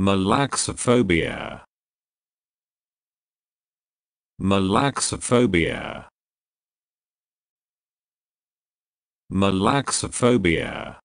Malaxophobia. Malaxophobia. Malaxophobia.